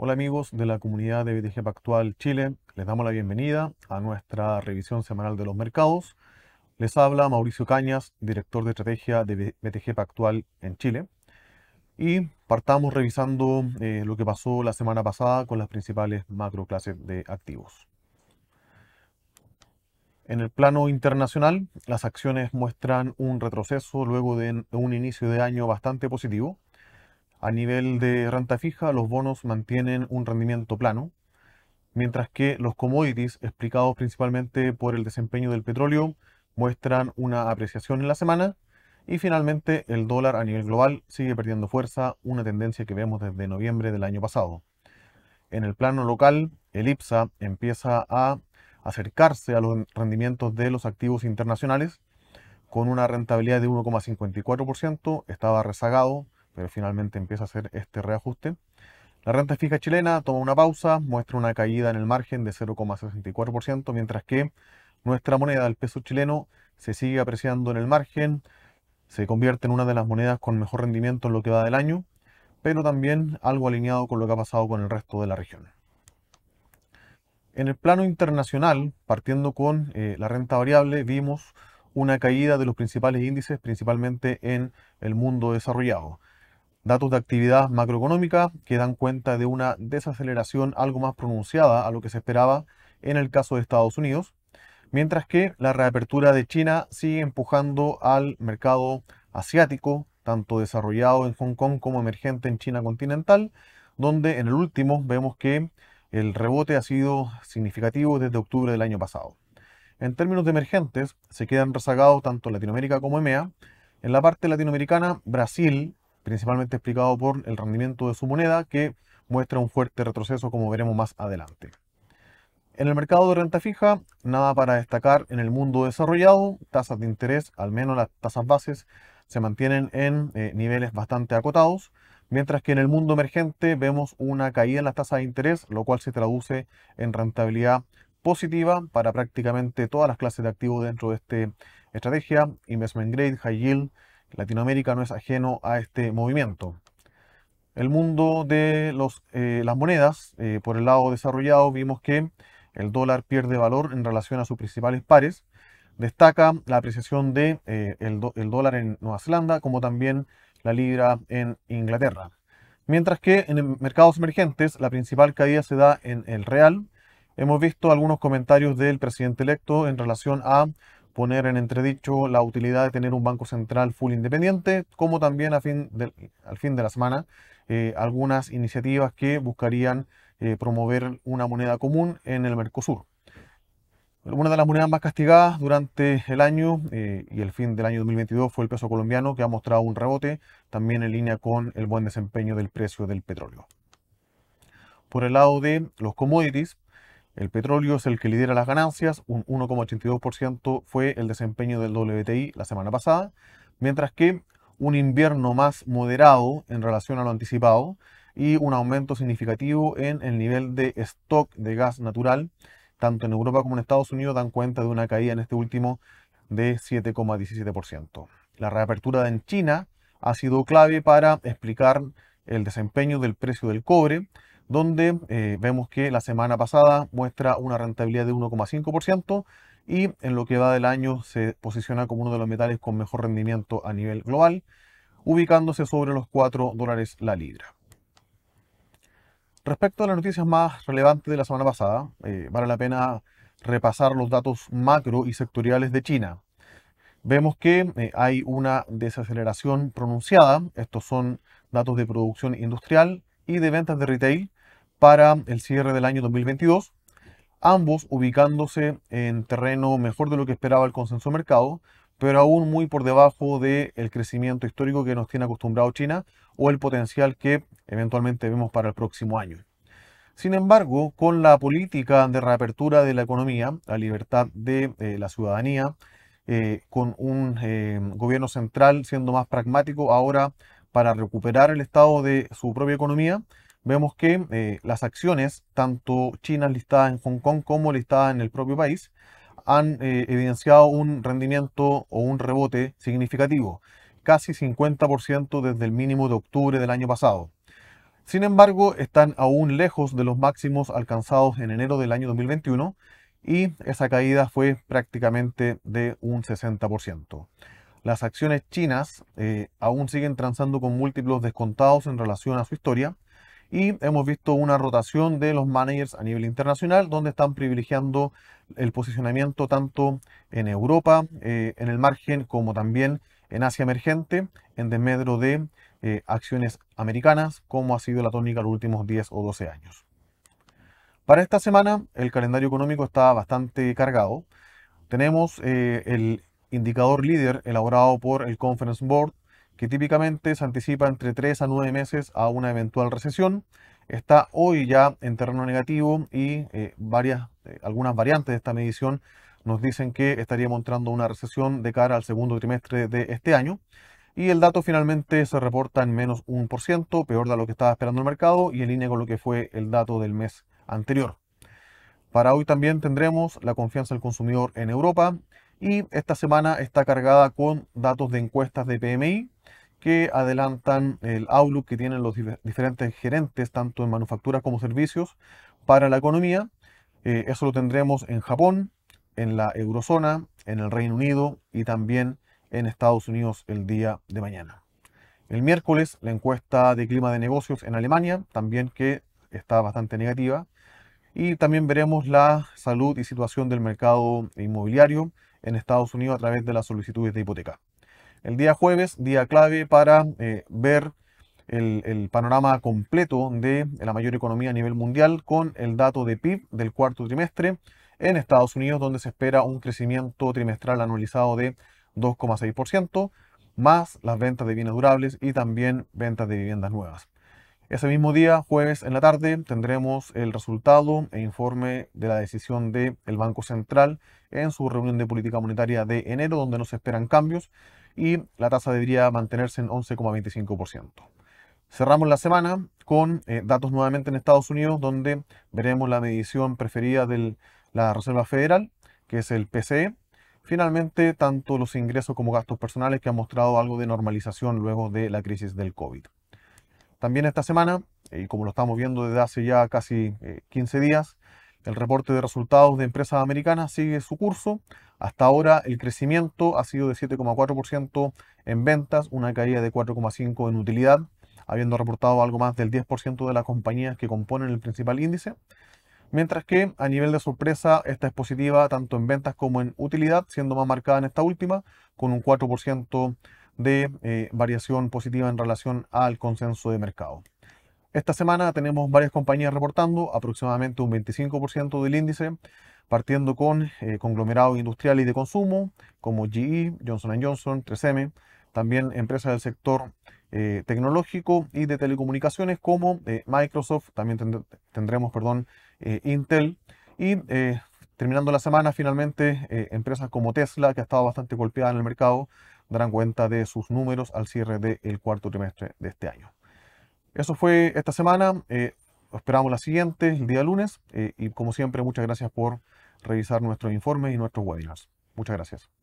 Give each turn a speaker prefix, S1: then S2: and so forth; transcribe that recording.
S1: Hola amigos de la comunidad de BTG Pactual Chile, les damos la bienvenida a nuestra revisión semanal de los mercados. Les habla Mauricio Cañas, director de estrategia de BTG Pactual en Chile. Y partamos revisando eh, lo que pasó la semana pasada con las principales macro clases de activos. En el plano internacional, las acciones muestran un retroceso luego de un inicio de año bastante positivo. A nivel de renta fija, los bonos mantienen un rendimiento plano, mientras que los commodities, explicados principalmente por el desempeño del petróleo, muestran una apreciación en la semana. Y finalmente, el dólar a nivel global sigue perdiendo fuerza, una tendencia que vemos desde noviembre del año pasado. En el plano local, el IPSA empieza a acercarse a los rendimientos de los activos internacionales, con una rentabilidad de 1,54%, estaba rezagado pero finalmente empieza a hacer este reajuste. La renta fija chilena toma una pausa, muestra una caída en el margen de 0,64%, mientras que nuestra moneda, el peso chileno, se sigue apreciando en el margen, se convierte en una de las monedas con mejor rendimiento en lo que va del año, pero también algo alineado con lo que ha pasado con el resto de la región. En el plano internacional, partiendo con eh, la renta variable, vimos una caída de los principales índices, principalmente en el mundo desarrollado datos de actividad macroeconómica que dan cuenta de una desaceleración algo más pronunciada a lo que se esperaba en el caso de Estados Unidos, mientras que la reapertura de China sigue empujando al mercado asiático, tanto desarrollado en Hong Kong como emergente en China continental, donde en el último vemos que el rebote ha sido significativo desde octubre del año pasado. En términos de emergentes, se quedan rezagados tanto Latinoamérica como EMEA. En la parte latinoamericana, Brasil principalmente explicado por el rendimiento de su moneda, que muestra un fuerte retroceso como veremos más adelante. En el mercado de renta fija, nada para destacar en el mundo desarrollado, tasas de interés, al menos las tasas bases, se mantienen en eh, niveles bastante acotados, mientras que en el mundo emergente vemos una caída en las tasas de interés, lo cual se traduce en rentabilidad positiva para prácticamente todas las clases de activos dentro de esta estrategia, investment grade, high yield, Latinoamérica no es ajeno a este movimiento. El mundo de los, eh, las monedas, eh, por el lado desarrollado, vimos que el dólar pierde valor en relación a sus principales pares. Destaca la apreciación del de, eh, dólar en Nueva Zelanda, como también la libra en Inglaterra. Mientras que en mercados emergentes la principal caída se da en el real. Hemos visto algunos comentarios del presidente electo en relación a poner en entredicho la utilidad de tener un banco central full independiente, como también a fin al fin de la semana eh, algunas iniciativas que buscarían eh, promover una moneda común en el Mercosur. Una de las monedas más castigadas durante el año eh, y el fin del año 2022 fue el peso colombiano, que ha mostrado un rebote, también en línea con el buen desempeño del precio del petróleo. Por el lado de los commodities, el petróleo es el que lidera las ganancias, un 1,82% fue el desempeño del WTI la semana pasada, mientras que un invierno más moderado en relación a lo anticipado y un aumento significativo en el nivel de stock de gas natural, tanto en Europa como en Estados Unidos, dan cuenta de una caída en este último de 7,17%. La reapertura en China ha sido clave para explicar el desempeño del precio del cobre, donde eh, vemos que la semana pasada muestra una rentabilidad de 1,5% y en lo que va del año se posiciona como uno de los metales con mejor rendimiento a nivel global, ubicándose sobre los 4 dólares la libra. Respecto a las noticias más relevantes de la semana pasada, eh, vale la pena repasar los datos macro y sectoriales de China. Vemos que eh, hay una desaceleración pronunciada, estos son datos de producción industrial y de ventas de retail, para el cierre del año 2022, ambos ubicándose en terreno mejor de lo que esperaba el consenso mercado, pero aún muy por debajo del crecimiento histórico que nos tiene acostumbrado China o el potencial que eventualmente vemos para el próximo año. Sin embargo, con la política de reapertura de la economía, la libertad de eh, la ciudadanía, eh, con un eh, gobierno central siendo más pragmático ahora para recuperar el estado de su propia economía, vemos que eh, las acciones, tanto chinas listadas en Hong Kong como listadas en el propio país, han eh, evidenciado un rendimiento o un rebote significativo, casi 50% desde el mínimo de octubre del año pasado. Sin embargo, están aún lejos de los máximos alcanzados en enero del año 2021 y esa caída fue prácticamente de un 60%. Las acciones chinas eh, aún siguen transando con múltiplos descontados en relación a su historia y hemos visto una rotación de los managers a nivel internacional donde están privilegiando el posicionamiento tanto en Europa, eh, en el margen, como también en Asia emergente, en desmedro de eh, acciones americanas, como ha sido la tónica los últimos 10 o 12 años. Para esta semana el calendario económico está bastante cargado. Tenemos eh, el indicador líder elaborado por el Conference Board que típicamente se anticipa entre 3 a 9 meses a una eventual recesión. Está hoy ya en terreno negativo y eh, varias, eh, algunas variantes de esta medición nos dicen que estaría mostrando una recesión de cara al segundo trimestre de este año. Y el dato finalmente se reporta en menos 1%, peor de lo que estaba esperando el mercado y en línea con lo que fue el dato del mes anterior. Para hoy también tendremos la confianza del consumidor en Europa y esta semana está cargada con datos de encuestas de PMI, que adelantan el outlook que tienen los diferentes gerentes, tanto en manufacturas como servicios, para la economía. Eh, eso lo tendremos en Japón, en la eurozona, en el Reino Unido y también en Estados Unidos el día de mañana. El miércoles la encuesta de clima de negocios en Alemania, también que está bastante negativa. Y también veremos la salud y situación del mercado inmobiliario en Estados Unidos a través de las solicitudes de hipoteca. El día jueves, día clave para eh, ver el, el, panorama completo de la mayor economía a nivel mundial con el dato de PIB del cuarto trimestre en Estados Unidos, donde se espera un crecimiento trimestral anualizado de 2,6%, más las ventas de bienes durables y también ventas de viviendas nuevas. Ese mismo día, jueves en la tarde, tendremos el resultado e informe de la decisión del Banco Central en su reunión de política monetaria de enero, donde no se esperan cambios y la tasa debería mantenerse en 11,25%. Cerramos la semana con eh, datos nuevamente en Estados Unidos, donde veremos la medición preferida de la Reserva Federal, que es el PCE. Finalmente, tanto los ingresos como gastos personales que han mostrado algo de normalización luego de la crisis del COVID. También esta semana, y eh, como lo estamos viendo desde hace ya casi 15 eh, días, el reporte de resultados de empresas americanas sigue su curso. Hasta ahora el crecimiento ha sido de 7,4% en ventas, una caída de 4,5% en utilidad, habiendo reportado algo más del 10% de las compañías que componen el principal índice. Mientras que a nivel de sorpresa esta es positiva tanto en ventas como en utilidad, siendo más marcada en esta última, con un 4% de eh, variación positiva en relación al consenso de mercado. Esta semana tenemos varias compañías reportando aproximadamente un 25% del índice, partiendo con eh, conglomerados industriales y de consumo como GE, Johnson Johnson, 3M, también empresas del sector eh, tecnológico y de telecomunicaciones como Microsoft, también tendremos perdón, Intel y terminando la semana finalmente empresas como Tesla que ha estado bastante golpeada en el mercado darán cuenta de sus números al cierre del cuarto trimestre de este año. Eso fue esta semana. Eh, esperamos la siguiente, el día lunes. Eh, y como siempre, muchas gracias por revisar nuestros informes y nuestros webinars. Muchas gracias.